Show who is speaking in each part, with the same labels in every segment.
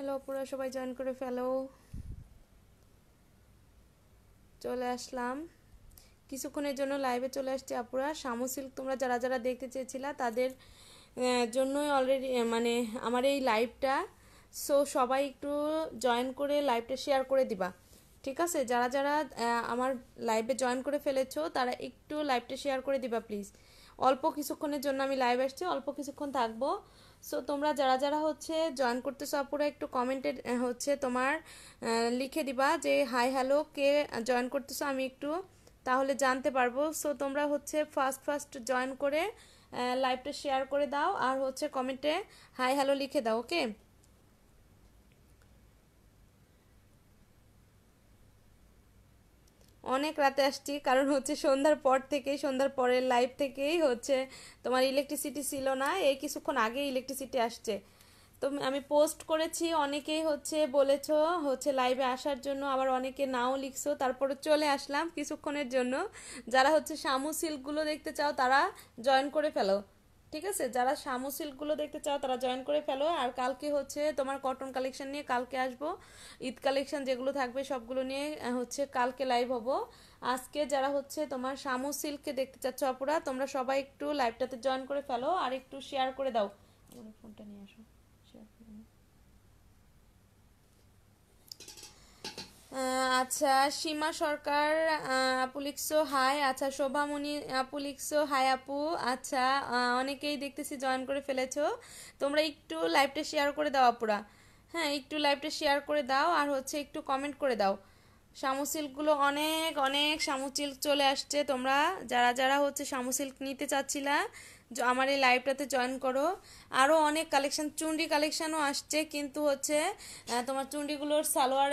Speaker 1: hello পুরো সবাই join করে ফেলো চলে আসলাম কিছুক্ষণের জন্য লাইভে চলে আসছি আপুরা শামু সিল্ক তোমরা যারা যারা দেখতে চেয়েছিলা তাদের জন্যই অলরেডি মানে আমার এই লাইভটা সো সবাই একটু জয়েন করে লাইভটা শেয়ার করে দিবা ঠিক আছে যারা যারা আমার লাইভে জয়েন করে ফেলেছো তারা একটু লাইভটা শেয়ার করে দিবা প্লিজ অল্প কিছুক্ষণের জন্য আমি লাইভ আসছি অল্প কিছুক্ষণ থাকবো সো তোমরা যারা যারা হচ্ছে জয়েন করতেছো আপুরা একটু কমেন্টে হচ্ছে তোমার লিখে দিবা যে হাই হ্যালো কে জয়েন করতেছো আমি একটু তাহলে জানতে পারবো সো তোমরা হচ্ছে ফার্স্ট ফার্স্ট জয়েন করে লাইভটা শেয়ার করে দাও আর হচ্ছে কমেন্টে হাই হ্যালো লিখে দাও ওকে অনেক রাতে আসছি কারণ হচ্ছে সন্ধ্যার পর থেকেই সন্ধ্যার পরের লাইভ থেকেই হচ্ছে তোমার ইলেকট্রিসিটি ছিল না এই কিছুক্ষণ আগে ইলেকট্রিসিটি আসছে তো আমি পোস্ট করেছি অনেকেই হচ্ছে বলেছ হচ্ছে লাইভে আসার জন্য আবার অনেকে নাও লিখছো তারপরে চলে আসলাম কিছুক্ষণের জন্য যারা হচ্ছে সামু সিল্কগুলো দেখতে চাও তারা জয়েন করে ফেলো ঠিক আছে যারা শামু সিল্কগুলো দেখতে চাও তারা জয়েন করে ফেলো আর কালকে হচ্ছে তোমার কটন কালেকশন নিয়ে কালকে আসবো ঈদ কালেকশন যেগুলো থাকবে সবগুলো নিয়ে হচ্ছে কালকে লাইভ হবো আজকে যারা হচ্ছে তোমার শামু সিল্কে দেখতে চাচ্ছ অপরা তোমরা সবাই একটু লাইভটাতে জয়েন করে ফেলো আর একটু শেয়ার করে দাও ফোনটা নিয়ে আসো আচ্ছা সীমা সরকার আপু লিখছো হাই আচ্ছা শোভামণি আপু লিখছো হাই আপু আচ্ছা অনেকেই দেখতেছি জয়েন করে ফেলেছো তোমরা একটু লাইভটা শেয়ার করে দাও আপুরা হ্যাঁ একটু লাইভটা শেয়ার করে দাও আর হচ্ছে একটু কমেন্ট করে দাও শামুসিল্কগুলো অনেক অনেক শামুসিল্ক চলে আসছে তোমরা যারা যারা হচ্ছে শামুসিল্ক নিতে চাচ্ছিলা আমার এই লাইভটাতে জয়েন করো আরও অনেক কালেকশান চুন্ডি কালেকশানও আসছে কিন্তু হচ্ছে তোমার চুন্ডিগুলোর সালোয়ার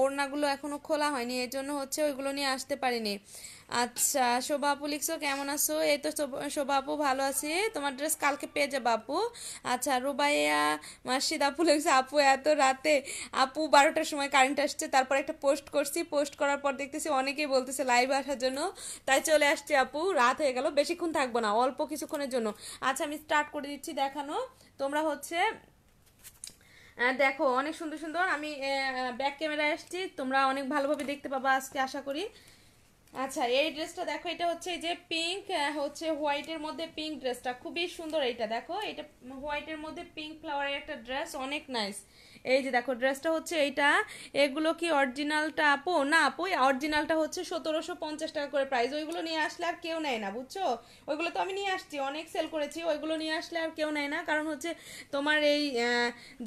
Speaker 1: ওড়নাগুলো এখনও খোলা হয়নি এর জন্য হচ্ছে ওইগুলো নিয়ে আসতে পারিনি আচ্ছা শোভা আপু লিখছো কেমন আছো এই তো শোভা আপু ভালো আছি তোমার ড্রেস কালকে পেয়ে যাবো আপু আচ্ছা রুবাইয়া মার্শিদ আপু লিখছে আপু এত রাতে আপু বারোটার সময় কারেন্ট আসছে তারপর একটা পোস্ট করছি পোস্ট করার পর দেখতেছি অনেকেই বলতেছে লাইভ আসার জন্য তাই চলে আসছি আপু রাত হয়ে গেল বেশিক্ষণ থাকবো না অল্প কিছুক্ষণের জন্য আচ্ছা আমি স্টার্ট করে দিচ্ছি দেখানো তোমরা হচ্ছে দেখো অনেক সুন্দর সুন্দর আমি ব্যাক ক্যামেরায় আসছি তোমরা অনেক ভালোভাবে দেখতে পাবা আজকে আশা করি আচ্ছা এই ড্রেসটা দেখো এটা হচ্ছে যে পিঙ্ক হচ্ছে হোয়াইটের মধ্যে পিঙ্ক ড্রেসটা খুবই সুন্দর এইটা দেখো এটা হোয়াইটের মধ্যে পিঙ্ক ফ্লাওয়ারের একটা ড্রেস অনেক নাইস এই যে দেখো ড্রেসটা হচ্ছে এইটা এগুলো কি অরিজিনালটা আপু না আপু অরিজিনালটা হচ্ছে সতেরোশো পঞ্চাশ টাকা করে প্রাইস ওইগুলো নিয়ে আসলে আর কেউ নেয় না বুঝছো ওইগুলো তো আমি নিয়ে আসছি অনেক সেল করেছি ওইগুলো নিয়ে আসলে আর কেউ নেয় না কারণ হচ্ছে তোমার এই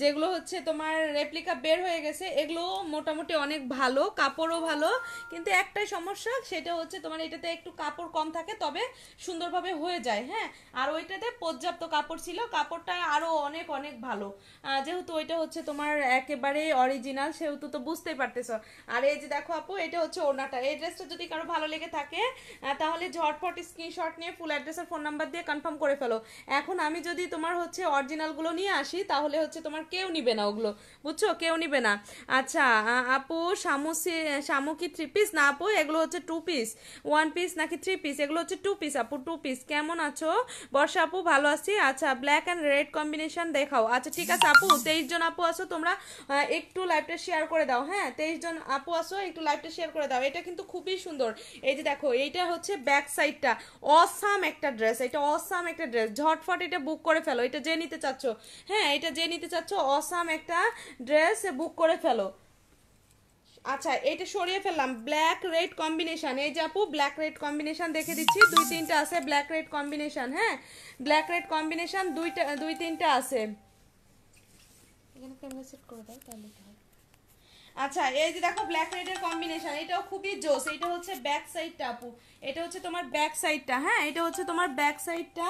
Speaker 1: যেগুলো হচ্ছে তোমার রেপ্লিকা বের হয়ে গেছে এগুলো মোটামুটি অনেক ভালো কাপড়ও ভালো কিন্তু একটাই সমস্যা সেটা হচ্ছে তোমার এটাতে একটু কাপড় কম থাকে তবে সুন্দরভাবে হয়ে যায় হ্যাঁ আর ওইটাতে পর্যাপ্ত কাপড় ছিল কাপড়টা আরও অনেক অনেক ভালো যেহেতু ওইটা হচ্ছে তোমার তোমার একেবারে অরিজিনাল সেহেতু তো বুঝতেই পারতেছো আর এই যে দেখো আপু এটা হচ্ছে ওনাটা এই ড্রেসটা যদি কারো ভালো লেগে থাকে তাহলে ঝটফট স্ক্রিনশট নিয়ে ফুল অ্যাড্রেসের ফোন নাম্বার দিয়ে কনফার্ম করে ফেলো এখন আমি যদি তোমার হচ্ছে অরিজিনালগুলো নিয়ে আসি তাহলে হচ্ছে তোমার কেউ নিবে না ওগুলো বুঝছো কেউ নিবে না আচ্ছা আপু শামুসি শামু কি থ্রি পিস না আপু এগুলো হচ্ছে টু পিস ওয়ান পিস নাকি থ্রি পিস এগুলো হচ্ছে টু পিস আপু টু পিস কেমন আছো বর্ষা আপু ভালো আছি আচ্ছা ব্ল্যাক অ্যান্ড রেড কম্বিনেশন দেখাও আচ্ছা ঠিক আছে আপু তেইশ জন আপু আছো তোমরা একটু লাইভটা শেয়ার করে দাও হ্যাঁ তেইশ জন আপু আসো একটু লাইভটা শেয়ার করে দাও এটা কিন্তু খুবই সুন্দর এই যে দেখো এইটা হচ্ছে ব্যাক সাইডটা অসাম একটা ড্রেস এটা অসাম একটা ড্রেস ঝটফট এটা বুক করে ফেলো এটা যে নিতে চাচ্ছ হ্যাঁ এটা যে নিতে চাচ্ছ অসাম একটা ড্রেস বুক করে ফেলো আচ্ছা এটা সরিয়ে ফেললাম ব্ল্যাক রেড কম্বিনেশন এই যে আপু ব্ল্যাক রেড কম্বিনেশন দেখে দিচ্ছি দুই তিনটা আছে ব্ল্যাক রেড কম্বিনেশন হ্যাঁ ব্ল্যাক রেড কম্বিনেশন দুইটা দুই তিনটা আছে এখানে ক্যামেরা সেট করে দাও তাহলে আচ্ছা এই যে দেখো ব্ল্যাক এর কম্বিনেশন এটাও খুবই জোস এটা হচ্ছে ব্যাক সাইডটা আপু এটা হচ্ছে তোমার ব্যাক সাইডটা হ্যাঁ এটা হচ্ছে তোমার ব্যাক সাইডটা